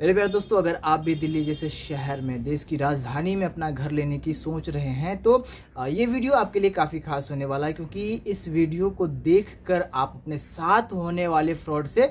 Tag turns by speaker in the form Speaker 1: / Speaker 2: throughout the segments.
Speaker 1: मेरे प्यारे दोस्तों अगर आप भी दिल्ली जैसे शहर में देश की राजधानी में अपना घर लेने की सोच रहे हैं तो ये वीडियो आपके लिए काफ़ी खास होने वाला है क्योंकि इस वीडियो को देखकर आप अपने साथ होने वाले फ्रॉड से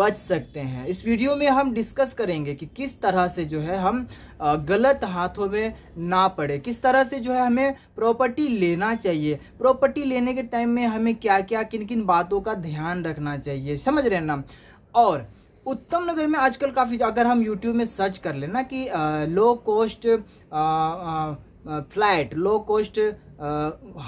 Speaker 1: बच सकते हैं इस वीडियो में हम डिस्कस करेंगे कि किस तरह से जो है हम गलत हाथों में ना पड़े किस तरह से जो है हमें प्रॉपर्टी लेना चाहिए प्रॉपर्टी लेने के टाइम में हमें क्या क्या किन किन बातों का ध्यान रखना चाहिए समझ रहे ना और उत्तम नगर में आजकल काफ़ी अगर हम यूट्यूब में सर्च कर लेना कि low cost flat low cost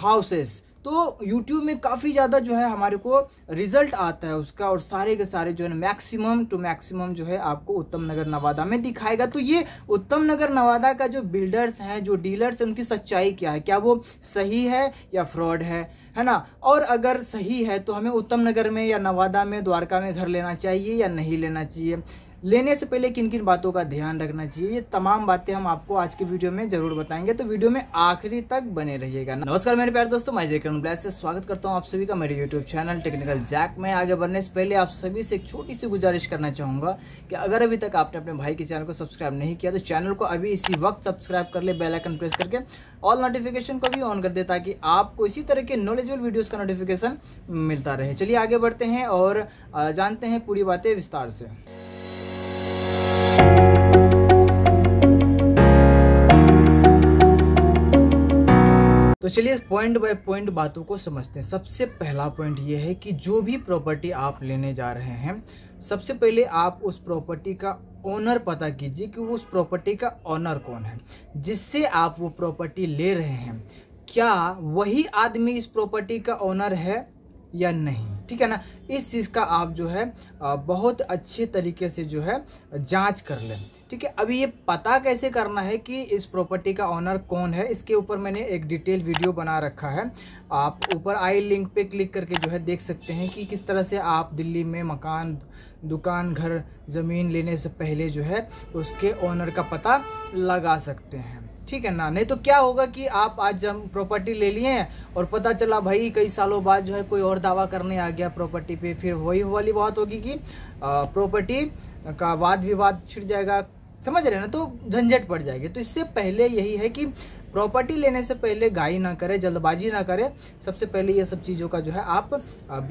Speaker 1: houses तो यूट्यूब में काफ़ी ज़्यादा जो है हमारे को रिजल्ट आता है उसका और सारे के सारे जो है मैक्सिमम टू मैक्सिमम जो है आपको उत्तम नगर नवादा में दिखाएगा तो ये उत्तम नगर नवादा का जो बिल्डर्स हैं जो डीलर्स हैं उनकी सच्चाई क्या है क्या वो सही है या फ्रॉड है है ना और अगर सही है तो हमें उत्तम नगर में या नवादा में द्वारका में घर लेना चाहिए या नहीं लेना चाहिए लेने से पहले किन किन बातों का ध्यान रखना चाहिए ये तमाम बातें हम आपको आज की वीडियो में जरूर बताएंगे तो वीडियो में आखिरी तक बने रहिएगा नमस्कार मेरे प्यार दोस्तों मैं जयकरण ब्लैस से स्वागत करता हूँ आप सभी का मेरे यूट्यूब चैनल टेक्निकल जैक में आगे बढ़ने से पहले आप सभी से एक छोटी सी गुजारिश करना चाहूंगा कि अगर अभी तक आपने अपने भाई के चैनल को सब्सक्राइब नहीं किया तो चैनल को अभी इसी वक्त सब्सक्राइब कर ले बेलाइकन प्रेस करके ऑल नोटिफिकेशन को भी ऑन कर दे ताकि आपको इसी तरह के नॉलेजेबल वीडियोज़ का नोटिफिकेशन मिलता रहे चलिए आगे बढ़ते हैं और जानते हैं पूरी बातें विस्तार से चलिए पॉइंट बाय पॉइंट बातों को समझते हैं सबसे पहला पॉइंट ये है कि जो भी प्रॉपर्टी आप लेने जा रहे हैं सबसे पहले आप उस प्रॉपर्टी का ओनर पता कीजिए कि उस प्रॉपर्टी का ओनर कौन है जिससे आप वो प्रॉपर्टी ले रहे हैं क्या वही आदमी इस प्रॉपर्टी का ओनर है या नहीं ठीक है ना इस चीज़ का आप जो है बहुत अच्छे तरीके से जो है जांच कर लें ठीक है अभी ये पता कैसे करना है कि इस प्रॉपर्टी का ऑनर कौन है इसके ऊपर मैंने एक डिटेल वीडियो बना रखा है आप ऊपर आई लिंक पे क्लिक करके जो है देख सकते हैं कि किस तरह से आप दिल्ली में मकान दुकान घर ज़मीन लेने से पहले जो है उसके ऑनर का पता लगा सकते हैं ठीक है ना नहीं तो क्या होगा कि आप आज हम प्रॉपर्टी ले लिए हैं और पता चला भाई कई सालों बाद जो है कोई और दावा करने आ गया प्रॉपर्टी पे फिर वही वाली बात होगी कि प्रॉपर्टी का वाद विवाद छिड़ जाएगा समझ रहे ना तो झंझट पड़ जाएगी तो इससे पहले यही है कि प्रॉपर्टी लेने से पहले गाई ना करें जल्दबाजी ना करें सबसे पहले ये सब चीज़ों का जो है आप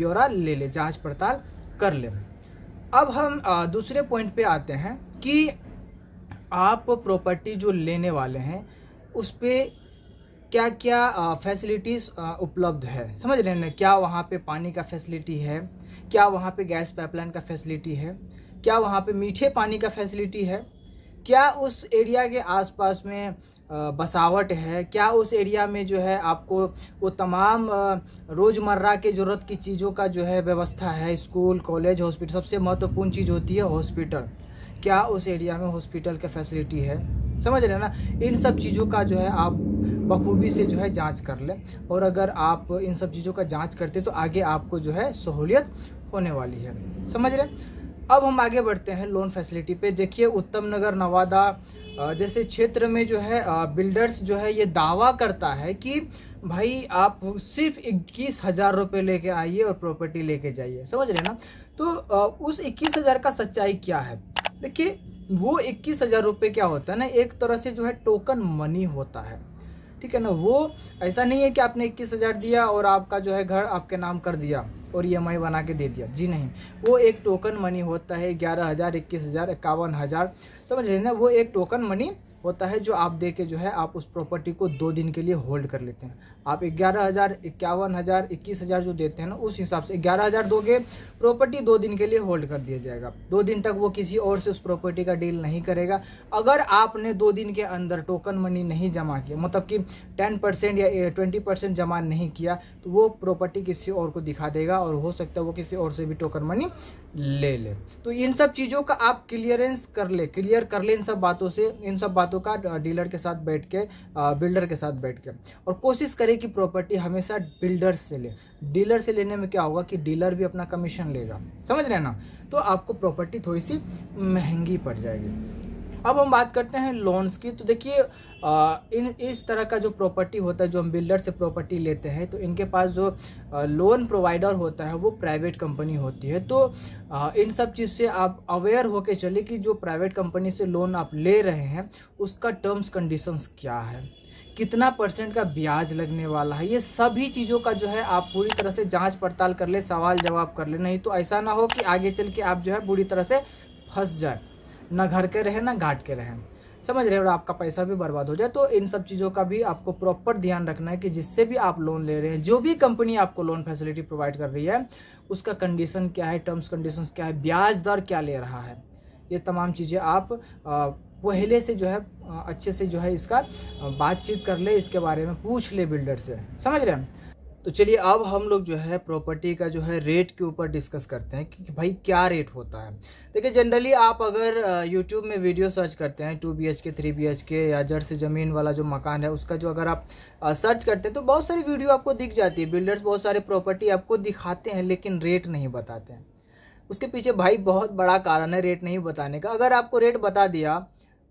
Speaker 1: ब्यौरा ले लें जाँच पड़ताल कर लें अब हम दूसरे पॉइंट पे आते हैं कि आप प्रॉपर्टी जो लेने वाले हैं उस पर क्या क्या फैसिलिटीज़ उपलब्ध है समझ रहे हैं क्या वहाँ पे पानी का फैसिलिटी है क्या वहाँ पे गैस पाइपलाइन का फैसिलिटी है क्या वहाँ पे मीठे पानी का फैसिलिटी है क्या उस एरिया के आसपास में बसावट है क्या उस एरिया में जो है आपको वो तमाम रोज़मर्रा के ज़रूरत की चीज़ों का जो है व्यवस्था है स्कूल कॉलेज हॉस्पिटल सबसे महत्वपूर्ण चीज़ होती है हॉस्पिटल क्या उस एरिया में हॉस्पिटल का फैसिलिटी है समझ रहे हैं ना इन सब चीज़ों का जो है आप बखूबी से जो है जांच कर लें और अगर आप इन सब चीज़ों का जांच करते तो आगे आपको जो है सहूलियत होने वाली है समझ रहे अब हम आगे बढ़ते हैं लोन फैसिलिटी पे देखिए उत्तम नगर नवादा जैसे क्षेत्र में जो है बिल्डर्स जो है ये दावा करता है कि भाई आप सिर्फ इक्कीस हज़ार रुपये लेके आइए और प्रॉपर्टी लेके जाइए समझ रहे ना तो उस इक्कीस हज़ार का सच्चाई क्या है देखिए वो इक्कीस हज़ार रुपये क्या होता है ना एक तरह से जो है टोकन मनी होता है ठीक है ना वो ऐसा नहीं है कि आपने इक्कीस हज़ार दिया और आपका जो है घर आपके नाम कर दिया और ई e बना के दे दिया जी नहीं वो एक टोकन मनी होता है ग्यारह हज़ार इक्कीस हज़ार इक्यावन हज़ार समझ रहे ना वो एक टोकन मनी होता है जो आप दे के जो है आप उस प्रॉपर्टी को दो दिन के लिए होल्ड कर लेते हैं आप ग्यारह हज़ार इक्यावन हज़ार इक्कीस हज़ार जो देते हैं ना उस हिसाब से ग्यारह हज़ार दोगे प्रॉपर्टी दो दिन के लिए होल्ड कर दिया जाएगा दो दिन तक वो किसी और से उस प्रॉपर्टी का डील नहीं करेगा अगर आपने दो दिन के अंदर टोकन मनी नहीं जमा किया मतलब कि टेन परसेंट या ट्वेंटी परसेंट जमा नहीं किया तो वो प्रॉपर्टी किसी और को दिखा देगा और हो सकता है वो किसी और से भी टोकन मनी ले ले तो इन सब चीज़ों का आप क्लियरेंस कर ले क्लियर कर ले इन सब बातों से इन सब बातों का डीलर के साथ बैठ के बिल्डर के साथ बैठ के और कोशिश करें कि प्रॉपर्टी हमेशा बिल्डर से ले डीलर से लेने में क्या होगा कि डीलर भी अपना कमीशन लेगा समझ रहे ना तो आपको प्रॉपर्टी थोड़ी सी महंगी पड़ जाएगी अब हम बात करते हैं लोन्स की तो देखिए इन इस तरह का जो प्रॉपर्टी होता है जो हम बिल्डर से प्रॉपर्टी लेते हैं तो इनके पास जो लोन प्रोवाइडर होता है वो प्राइवेट कंपनी होती है तो आ, इन सब चीज़ से आप अवेयर होकर चले कि जो प्राइवेट कंपनी से लोन आप ले रहे हैं उसका टर्म्स कंडीशंस क्या है कितना परसेंट का ब्याज लगने वाला है ये सभी चीज़ों का जो है आप पूरी तरह से जांच पड़ताल कर ले सवाल जवाब कर ले नहीं तो ऐसा ना हो कि आगे चल के आप जो है पूरी तरह से फंस जाए ना घर के रहें ना घाट के रहें समझ रहे हो और आपका पैसा भी बर्बाद हो जाए तो इन सब चीज़ों का भी आपको प्रॉपर ध्यान रखना है कि जिससे भी आप लोन ले रहे हैं जो भी कंपनी आपको लोन फैसिलिटी प्रोवाइड कर रही है उसका कंडीशन क्या है टर्म्स कंडीशन क्या है ब्याज दर क्या ले रहा है ये तमाम चीज़ें आप पहले से जो है अच्छे से जो है इसका बातचीत कर ले इसके बारे में पूछ ले बिल्डर से समझ रहे हैं तो चलिए अब हम लोग जो है प्रॉपर्टी का जो है रेट के ऊपर डिस्कस करते हैं कि भाई क्या रेट होता है देखिए जनरली आप अगर यूट्यूब में वीडियो सर्च करते हैं two B H K three B H K या जड़ से ज़मीन वाला जो मकान है उसका जो अगर आप सर्च करते हैं तो बहुत सारी वीडियो आपको दिख जाती है बिल्डर्स बहुत सारे प्रॉपर्टी आपको दिखाते हैं लेकिन रेट नहीं बताते हैं उसके पीछे भाई बहुत बड़ा कारण है रेट नहीं बताने का अगर आपको रेट बता दिया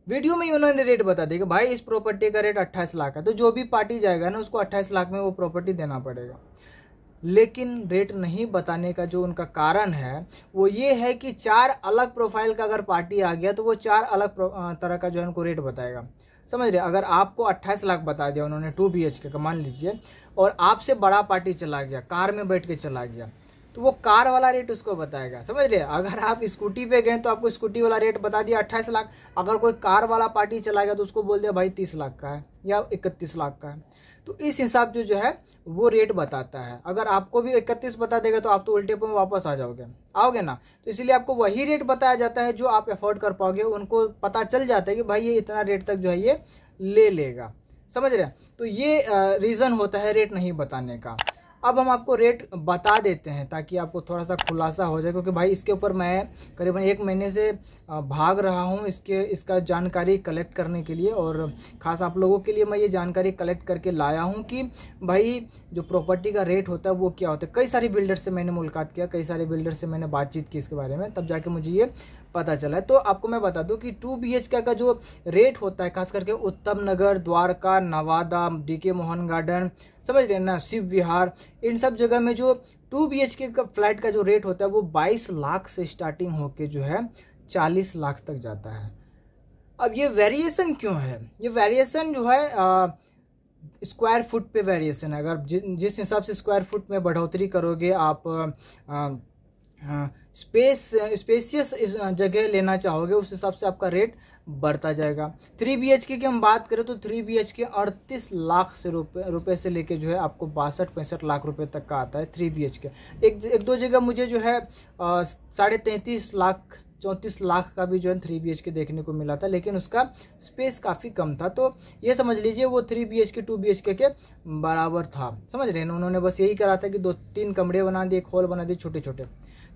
Speaker 1: वीडियो में उन्होंने रेट बता दिया कि भाई इस प्रॉपर्टी का रेट अट्ठाईस लाख है तो जो भी पार्टी जाएगा ना उसको अट्ठाईस लाख में वो प्रॉपर्टी देना पड़ेगा लेकिन रेट नहीं बताने का जो उनका कारण है वो ये है कि चार अलग प्रोफाइल का अगर पार्टी आ गया तो वो चार अलग तरह का जो है उनको रेट बताएगा समझ रहे अगर आपको 28 लाख बता दिया उन्होंने टू बी एच के का मान लीजिए और आपसे बड़ा पार्टी चला गया कार में बैठ के चला गया तो वो कार वाला रेट उसको बताएगा समझ रहे अगर आप स्कूटी पे गए तो आपको स्कूटी वाला रेट बता दिया अट्ठाईस लाख अगर कोई कार वाला पार्टी चलाएगा तो उसको बोल दिया भाई तीस लाख का है या इकतीस लाख का है तो इस हिसाब से जो है वो रेट बताता है अगर आपको भी इकतीस बता देगा तो आप तो उल्टे पर वापस आ जाओगे आओगे ना तो इसलिए आपको वही रेट बताया जाता है जो आप अफोर्ड कर पाओगे उनको पता चल जाता है कि भाई ये इतना रेट तक जो है ये ले लेगा समझ रहे हैं तो ये रीज़न होता है रेट नहीं बताने का अब हम आपको रेट बता देते हैं ताकि आपको थोड़ा सा खुलासा हो जाए क्योंकि भाई इसके ऊपर मैं करीबन एक महीने से भाग रहा हूँ इसके इसका जानकारी कलेक्ट करने के लिए और ख़ास आप लोगों के लिए मैं ये जानकारी कलेक्ट करके लाया हूँ कि भाई जो प्रॉपर्टी का रेट होता है वो क्या होता है कई सारे बिल्डर से मैंने मुलाकात किया कई सारे बिल्डर से मैंने बातचीत की इसके बारे में तब जाके मुझे ये पता चला है तो आपको मैं बता दूं कि टू बी का जो रेट होता है खास करके उत्तम नगर द्वारका नवादा डी के मोहन गार्डन समझ रहे हैं ना शिव विहार इन सब जगह में जो टू बी एच के का फ्लैट का जो रेट होता है वो बाईस लाख से स्टार्टिंग होके जो है चालीस लाख तक जाता है अब ये वेरिएशन क्यों है ये वेरिएशन जो है आ, स्क्वायर फुट पे वेरिएशन है अगर जिस हिसाब से स्क्वायर फुट में बढ़ोतरी करोगे आप आ, स्पेस हाँ, स्पेसियस जगह लेना चाहोगे उस हिसाब से आपका रेट बढ़ता जाएगा थ्री बी एच के की हम बात करें तो थ्री बी एच के अड़तीस लाख से रुपए रुपए से लेके जो है आपको बासठ पैंसठ लाख रुपए तक का आता है थ्री बी एच के एक एक दो जगह मुझे जो है साढ़े तैंतीस लाख चौंतीस लाख का भी जो है थ्री बी के देखने को मिला था लेकिन उसका स्पेस काफ़ी कम था तो ये समझ लीजिए वो three B H K two B K बराबर था समझ रहे हैं उन्होंने बस यही करा था कि दो तीन कमरे बना दिए एक हॉल बना दिए छोटे छोटे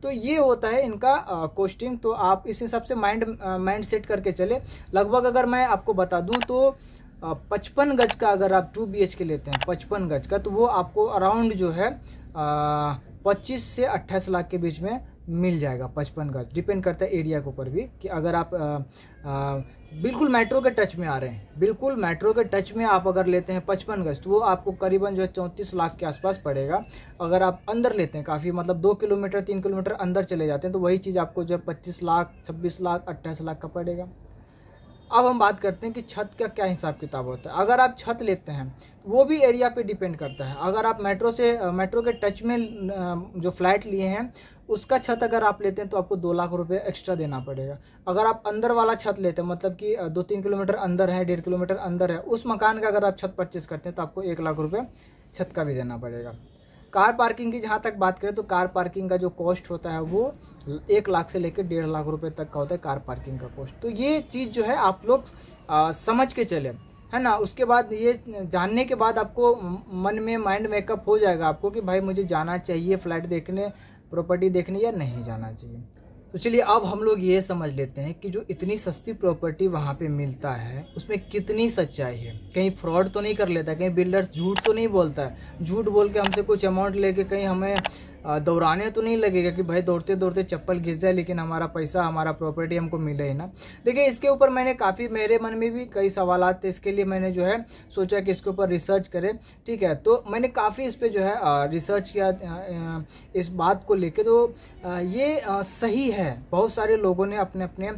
Speaker 1: तो ये होता है इनका कोस्टिंग तो आप इस हिसाब से माइंड माइंड सेट करके चले लगभग अगर मैं आपको बता दूँ तो पचपन गज का अगर आप टू बी के लेते हैं पचपन गज का तो वो आपको अराउंड जो है पच्चीस से अट्ठाईस लाख के बीच में मिल जाएगा पचपन गज डिपेंड करता है एरिया के ऊपर भी कि अगर आप आ, आ, बिल्कुल मेट्रो के टच में आ रहे हैं बिल्कुल मेट्रो के टच में आप अगर लेते हैं पचपन गज तो वो आपको करीबन जो है चौंतीस लाख के आसपास पड़ेगा अगर आप अंदर लेते हैं काफ़ी मतलब दो किलोमीटर तीन किलोमीटर अंदर चले जाते हैं तो वही चीज़ आपको जो है पच्चीस लाख छब्बीस लाख अट्ठाईस लाख का पड़ेगा अब हम बात करते हैं कि छत का क्या हिसाब किताब होता है अगर आप छत लेते हैं वो भी एरिया पे डिपेंड करता है अगर आप मेट्रो से मेट्रो के टच में जो फ्लैट लिए हैं उसका छत अगर आप लेते हैं तो आपको दो लाख रुपए एक्स्ट्रा देना पड़ेगा अगर आप अंदर वाला छत लेते हैं मतलब कि दो तीन किलोमीटर अंदर है डेढ़ किलोमीटर अंदर है उस मकान का अगर आप छत परचेज़ करते हैं तो आपको एक लाख रुपये छत का भी देना पड़ेगा कार पार्किंग की जहाँ तक बात करें तो कार पार्किंग का जो कॉस्ट होता है वो एक लाख से लेकर डेढ़ लाख रुपए तक का होता है कार पार्किंग का कॉस्ट तो ये चीज़ जो है आप लोग समझ के चले है ना उसके बाद ये जानने के बाद आपको मन में माइंड मेकअप हो जाएगा आपको कि भाई मुझे जाना चाहिए फ्लैट देखने प्रॉपर्टी देखने या नहीं जाना चाहिए तो चलिए अब हम लोग ये समझ लेते हैं कि जो इतनी सस्ती प्रॉपर्टी वहाँ पे मिलता है उसमें कितनी सच्चाई है कहीं फ्रॉड तो नहीं कर लेता कहीं बिल्डर झूठ तो नहीं बोलता है झूठ बोल के हमसे कुछ अमाउंट लेके कहीं हमें दौड़ाने तो नहीं लगेगा कि भाई दौड़ते दौड़ते चप्पल घिस जाए लेकिन हमारा पैसा हमारा प्रॉपर्टी हमको मिले ही ना देखिए इसके ऊपर मैंने काफ़ी मेरे मन में भी कई सवाल थे इसके लिए मैंने जो है सोचा कि इसके ऊपर रिसर्च करें ठीक है तो मैंने काफ़ी इस पर जो है रिसर्च किया इस बात को लेकर तो ये सही है बहुत सारे लोगों ने अपने अपने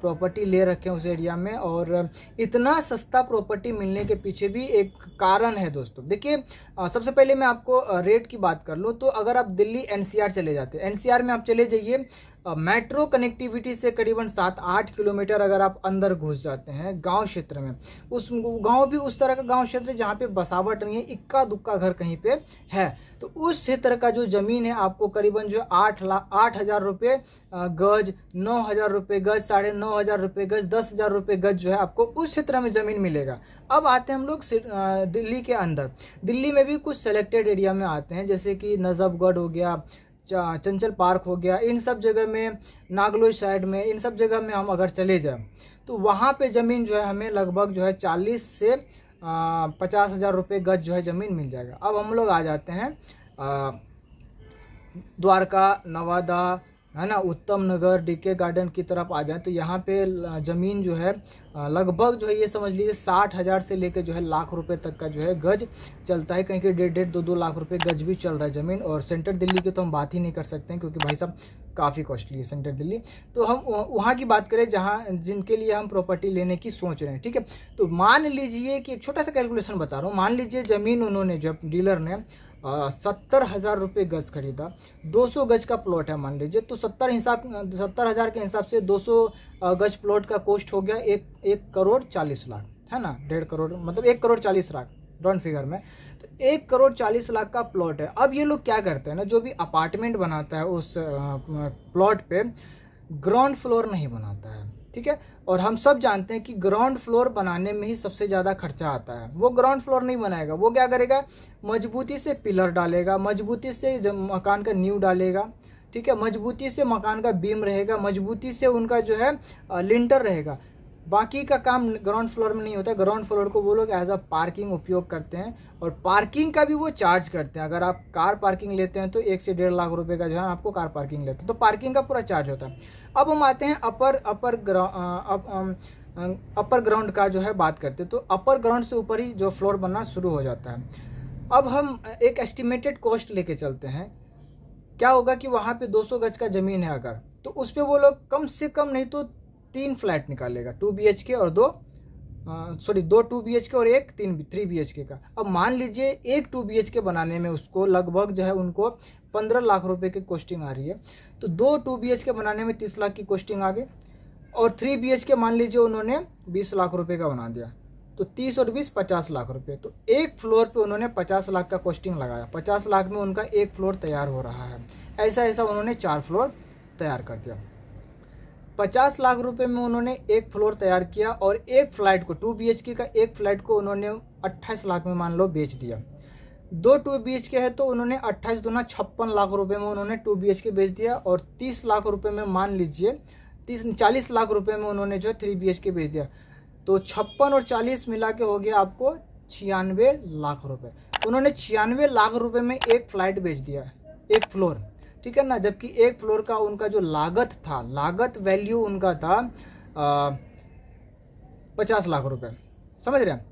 Speaker 1: प्रॉपर्टी ले रखे हैं उस एरिया में और इतना सस्ता प्रॉपर्टी मिलने के पीछे भी एक कारण है दोस्तों देखिए सबसे पहले मैं आपको रेट की बात कर लूँ तो अगर आप दिल्ली दिल्ली एनसीआर चले जाते हैं एनसीआर में आप चले जाइए मेट्रो कनेक्टिविटी से करीबन सात आठ किलोमीटर अगर आप अंदर घुस जाते हैं गांव क्षेत्र में उस गांव भी उस तरह का गांव क्षेत्र जहाँ पे बसावट नहीं है इक्का दुक्का घर कहीं पे है तो उस क्षेत्र का जो ज़मीन है आपको करीबन जो आठ लाख आठ हज़ार रुपये गज नौ हज़ार रुपये गज साढ़े नौ हज़ार रुपये गज दस हज़ार रुपये गज जो है आपको उस क्षेत्र में ज़मीन मिलेगा अब आते हैं हम लोग दिल्ली के अंदर दिल्ली में भी कुछ सेलेक्टेड एरिया में आते हैं जैसे कि नजफगढ़ हो गया चंचल पार्क हो गया इन सब जगह में नागलोई साइड में इन सब जगह में हम अगर चले जाएं तो वहाँ पे ज़मीन जो है हमें लगभग जो है चालीस से पचास हज़ार रुपये गज जो है ज़मीन मिल जाएगा अब हम लोग आ जाते हैं द्वारका नवादा है ना उत्तम नगर डीके गार्डन की तरफ आ जाएं तो यहाँ पे ज़मीन जो है लगभग जो है ये समझ लीजिए साठ हज़ार से लेके जो है लाख रुपए तक का जो है गज चलता है कहीं कहीं डेढ़ डेढ़ दो दो लाख रुपए गज भी चल रहा है ज़मीन और सेंटर दिल्ली की तो हम बात ही नहीं कर सकते हैं क्योंकि भाई साहब काफ़ी कॉस्टली है सेंटर दिल्ली तो हम वहाँ की बात करें जहाँ जिनके लिए हम प्रॉपर्टी लेने की सोच रहे हैं ठीक है तो मान लीजिए कि एक छोटा सा कैलकुलेशन बता रहा हूँ मान लीजिए ज़मीन उन्होंने जो डीलर ने सत्तर हज़ार रुपये गज खरीदा 200 गज का प्लॉट है मान लीजिए तो सत्तर हिसाब सत्तर हज़ार के हिसाब से 200 गज प्लॉट का कॉस्ट हो गया एक एक करोड़ चालीस लाख है ना डेढ़ करोड़ मतलब एक करोड़ चालीस लाख राउंड फिगर में तो एक करोड़ चालीस लाख का प्लॉट है अब ये लोग क्या करते हैं ना जो भी अपार्टमेंट बनाता है उस प्लॉट पे ग्राउंड फ्लोर नहीं बनाता है ठीक है और हम सब जानते हैं कि ग्राउंड फ्लोर बनाने में ही सबसे ज़्यादा खर्चा आता है वो ग्राउंड फ्लोर नहीं बनाएगा वो क्या करेगा मजबूती से पिलर डालेगा मजबूती से मकान का न्यू डालेगा ठीक है मजबूती से मकान का बीम रहेगा मजबूती से उनका जो है लिंटर रहेगा बाकी का काम ग्राउंड फ्लोर में नहीं होता ग्राउंड फ्लोर को वो लोग एज अ पार्किंग उपयोग करते हैं और पार्किंग का भी वो चार्ज करते हैं अगर आप कार पार्किंग लेते हैं तो एक से डेढ़ लाख रुपए का जो है आपको कार पार्किंग लेते हैं तो पार्किंग का पूरा चार्ज होता है अब हम आते हैं अपर अपर ग्राउंड अपर ग्राउंड का जो है बात करते हैं तो अपर ग्राउंड से ऊपर ही जो फ्लोर बनना शुरू हो जाता है अब हम एक एस्टिमेटेड कॉस्ट लेके चलते हैं क्या होगा कि वहाँ पे 200 गज का ज़मीन है अगर तो उस पर वो लोग कम से कम नहीं तो तीन फ्लैट निकालेगा टू बी के और दो सॉरी दो टू बी के और एक तीन थ्री बी के का अब मान लीजिए एक टू बी के बनाने में उसको लगभग जो है उनको पंद्रह लाख रुपए की कोस्टिंग आ रही है तो दो टू बी के बनाने में तीस लाख की कोस्टिंग आ गई और थ्री बी के मान लीजिए उन्होंने बीस लाख रुपये का बना दिया तो तीस और बीस पचास लाख रुपये तो एक फ्लोर पे उन्होंने पचास लाख का कोस्टिंग लगाया पचास लाख में उनका एक फ्लोर तैयार हो रहा है ऐसा ऐसा उन्होंने चार फ्लोर तैयार कर दिया पचास लाख रुपए में उन्होंने एक फ्लोर तैयार किया और एक फ्लाइट को टू बी का एक फ्लाइट को उन्होंने अट्ठाईस लाख में मान लो बेच दिया दो टू बी एच के है तो उन्होंने अट्ठाईस दुना छप्पन लाख रुपए में उन्होंने टू बी एच के बेच दिया और तीस लाख रुपए में मान लीजिए तीस चालीस लाख रुपए में उन्होंने जो है थ्री बी एच के बेच दिया तो छप्पन और चालीस मिला के हो गया आपको छियानवे लाख रुपये उन्होंने छियानवे लाख रुपये में एक फ्लाइट बेच दिया एक फ्लोर ठीक है ना जबकि एक फ्लोर का उनका जो लागत था लागत वैल्यू उनका था पचास लाख रुपए समझ रहे हैं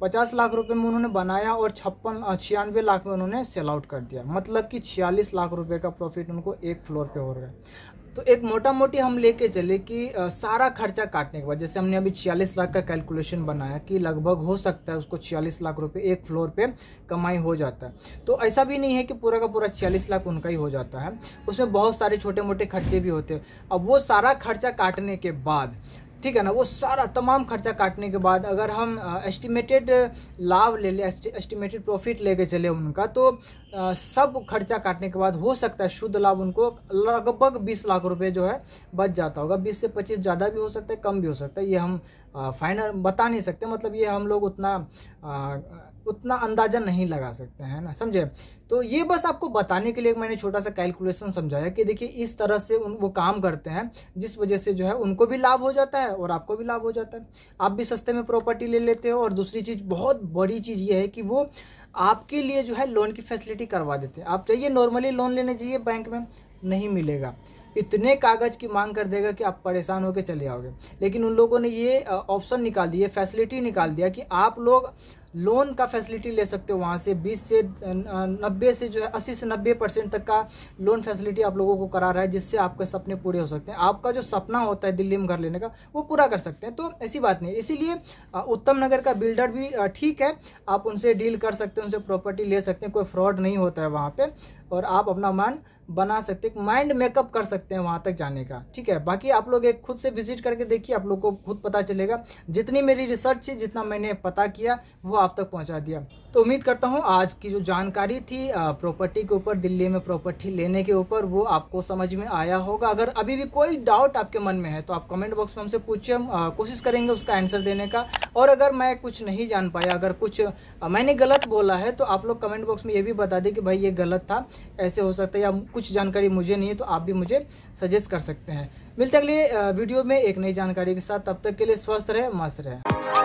Speaker 1: पचास लाख रुपए में उन्होंने बनाया और छप्पन छियानवे लाख में उन्होंने सेल आउट कर दिया मतलब कि छियालीस लाख रुपए का प्रॉफिट उनको एक फ्लोर पे हो रहा है तो एक मोटा मोटी हम लेके चले कि सारा खर्चा काटने के बाद जैसे हमने अभी छियालीस लाख का कैलकुलेशन बनाया कि लगभग हो सकता है उसको छियालीस लाख रुपए एक फ्लोर पे कमाई हो जाता है तो ऐसा भी नहीं है कि पूरा का पूरा छियालीस लाख उनका ही हो जाता है उसमें बहुत सारे छोटे मोटे खर्चे भी होते हैं अब वो सारा खर्चा काटने के बाद ठीक है ना वो सारा तमाम खर्चा काटने के बाद अगर हम एस्टिमेटेड लाभ ले लें एस्टिमेटेड प्रॉफिट लेके चले उनका तो आ, सब खर्चा काटने के बाद हो सकता है शुद्ध लाभ उनको लगभग 20 लाख रुपए जो है बच जाता होगा 20 से 25 ज़्यादा भी हो सकता है कम भी हो सकता है ये हम फाइनल बता नहीं सकते मतलब ये हम लोग उतना उतना अंदाजा नहीं लगा सकते हैं ना समझे तो ये बस आपको बताने के लिए मैंने छोटा सा कैलकुलेशन समझाया कि देखिए इस तरह से उन वो काम करते हैं जिस वजह से जो है उनको भी लाभ हो जाता है और आपको भी लाभ हो जाता है आप भी सस्ते में प्रॉपर्टी ले लेते हो और दूसरी चीज़ बहुत बड़ी चीज़ ये है कि वो आपके लिए जो है लोन की फैसिलिटी करवा देते हैं आप चाहिए नॉर्मली लोन लेने चाहिए बैंक में नहीं मिलेगा इतने कागज की मांग कर देगा कि आप परेशान होकर चले आओगे लेकिन उन लोगों ने ये ऑप्शन निकाल दिया फैसिलिटी निकाल दिया कि आप लोग लोन का फैसिलिटी ले सकते हो वहाँ से 20 से 90 से जो है 80 से 90 परसेंट तक का लोन फैसिलिटी आप लोगों को करा रहा है जिससे आपके सपने पूरे हो सकते हैं आपका जो सपना होता है दिल्ली में घर लेने का वो पूरा कर सकते हैं तो ऐसी बात नहीं इसीलिए उत्तम नगर का बिल्डर भी ठीक है आप उनसे डील कर सकते हैं उनसे प्रॉपर्टी ले सकते हैं कोई फ्रॉड नहीं होता है वहाँ पर और आप अपना मान बना सकते हैं माइंड मेकअप कर सकते हैं वहाँ तक जाने का ठीक है बाकी आप लोग एक खुद से विजिट करके देखिए आप लोग को खुद पता चलेगा जितनी मेरी रिसर्च थी जितना मैंने पता किया वो आप तक पहुंचा दिया तो उम्मीद करता हूं आज की जो जानकारी थी प्रॉपर्टी के ऊपर दिल्ली में प्रॉपर्टी लेने के ऊपर वो आपको समझ में आया होगा अगर अभी भी कोई डाउट आपके मन में है तो आप कमेंट बॉक्स में हमसे पूछिए हम कोशिश करेंगे उसका आंसर देने का और अगर मैं कुछ नहीं जान पाया अगर कुछ आ, मैंने गलत बोला है तो आप लोग कमेंट बॉक्स में ये भी बता दें कि भाई ये गलत था ऐसे हो सकता है या कुछ जानकारी मुझे नहीं है तो आप भी मुझे सजेस्ट कर सकते हैं मिलते अगले वीडियो में एक नई जानकारी के साथ तब तक के लिए स्वस्थ रहे मस्त रहे